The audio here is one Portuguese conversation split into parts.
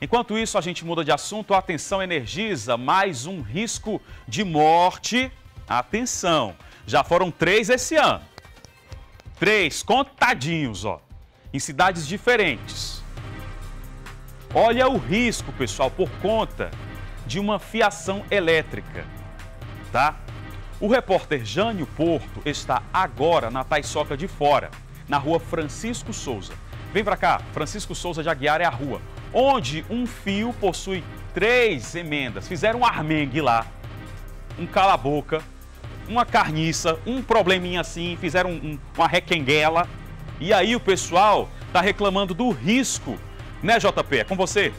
Enquanto isso, a gente muda de assunto. Atenção, Energisa, mais um risco de morte. Atenção, já foram três esse ano. Três, contadinhos, ó, em cidades diferentes. Olha o risco, pessoal, por conta de uma fiação elétrica, tá? O repórter Jânio Porto está agora na Taisoca de Fora, na rua Francisco Souza. Vem pra cá, Francisco Souza de Aguiar é a rua onde um fio possui três emendas. Fizeram um armengue lá, um cala-boca, uma carniça, um probleminha assim, fizeram um, uma requenguela. E aí o pessoal tá reclamando do risco, né, JP? É com você.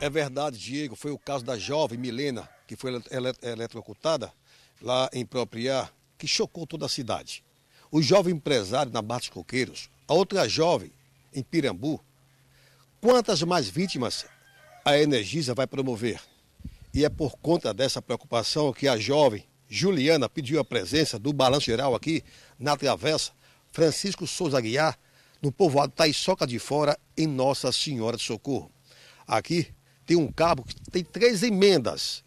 É verdade, Diego. Foi o caso da jovem Milena, que foi elet eletrocutada lá em Propriá, que chocou toda a cidade. O jovem empresário na Bate Coqueiros a outra jovem em Pirambu, quantas mais vítimas a Energisa vai promover? E é por conta dessa preocupação que a jovem Juliana pediu a presença do Balanço Geral aqui na Travessa Francisco Souza Guiar, no povoado Taiçoca de Fora, em Nossa Senhora de Socorro. Aqui tem um cabo que tem três emendas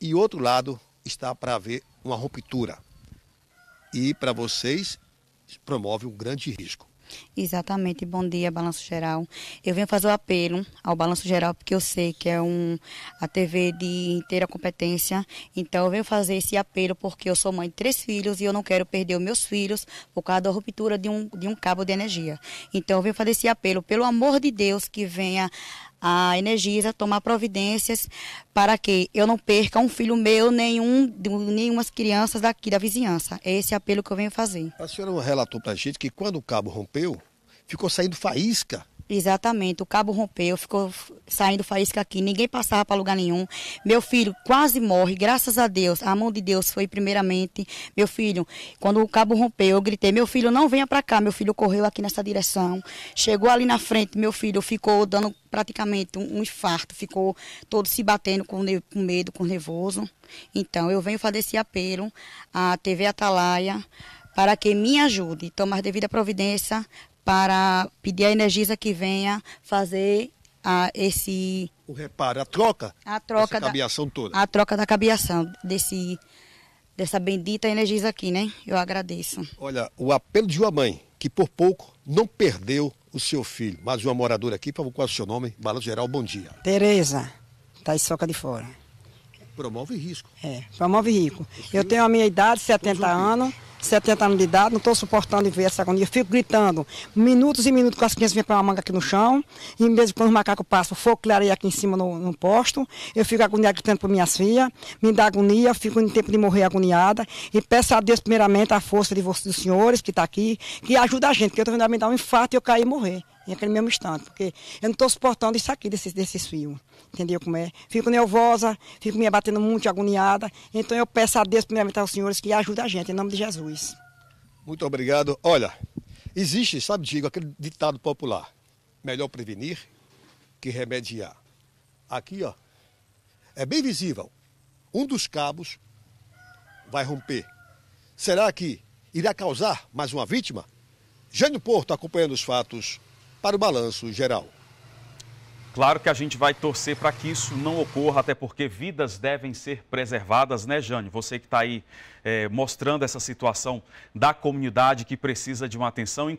e outro lado está para ver uma ruptura. E para vocês promove um grande risco. Exatamente, bom dia, Balanço Geral. Eu venho fazer o apelo ao Balanço Geral, porque eu sei que é um, a TV de inteira competência, então eu venho fazer esse apelo porque eu sou mãe de três filhos e eu não quero perder os meus filhos por causa da ruptura de um, de um cabo de energia. Então eu venho fazer esse apelo, pelo amor de Deus, que venha a Energisa tomar providências para que eu não perca um filho meu, nenhum, nenhuma crianças daqui da vizinhança. Esse é esse apelo que eu venho fazer. A senhora relatou para a gente que quando o cabo rompeu, ficou saindo faísca Exatamente, o cabo rompeu, ficou saindo faísca aqui, ninguém passava para lugar nenhum. Meu filho quase morre, graças a Deus, a mão de Deus foi primeiramente. Meu filho, quando o cabo rompeu, eu gritei: Meu filho, não venha para cá. Meu filho correu aqui nessa direção, chegou ali na frente, meu filho ficou dando praticamente um infarto, ficou todo se batendo com, com medo, com nervoso. Então, eu venho fazer esse apelo à TV Atalaia para que me ajude tomar devida providência para pedir a Energisa que venha fazer a, esse. O reparo, a troca? A troca. da cabeação toda. A troca da cabeação desse, dessa bendita Energisa aqui, né? Eu agradeço. Olha, o apelo de uma mãe que por pouco não perdeu o seu filho. Mais uma moradora aqui, para qual é o seu nome? bala Geral, bom dia. Tereza, da tá soca de Fora. Promove risco. É, promove risco. Eu tenho a minha idade, 70 anos. 70 anos de idade, não estou suportando ver essa agonia. Fico gritando minutos e minutos com as crianças vêm para uma manga aqui no chão. E mesmo quando os macacos passam, fogo clareia aqui em cima no, no, posto. Eu fico agoniada gritando por minhas filhas. Me dá agonia, fico em tempo de morrer agoniada. E peço a Deus, primeiramente, a força de vocês, dos senhores que estão tá aqui, que ajuda a gente, porque eu estou vendo a me dar um infarto e eu cair e morrer naquele mesmo instante, porque eu não estou suportando isso aqui, desses, desse fios. Entendeu como é? Fico nervosa, fico me abatendo muito, agoniada. Então eu peço a Deus, primeiramente aos senhores, que ajude a gente, em nome de Jesus. Muito obrigado. Olha, existe, sabe, digo aquele ditado popular: melhor prevenir que remediar. Aqui, ó, é bem visível. Um dos cabos vai romper. Será que irá causar mais uma vítima? Jânio Porto acompanhando os fatos para o balanço geral. Claro que a gente vai torcer para que isso não ocorra, até porque vidas devem ser preservadas, né, Jane? Você que está aí é, mostrando essa situação da comunidade que precisa de uma atenção.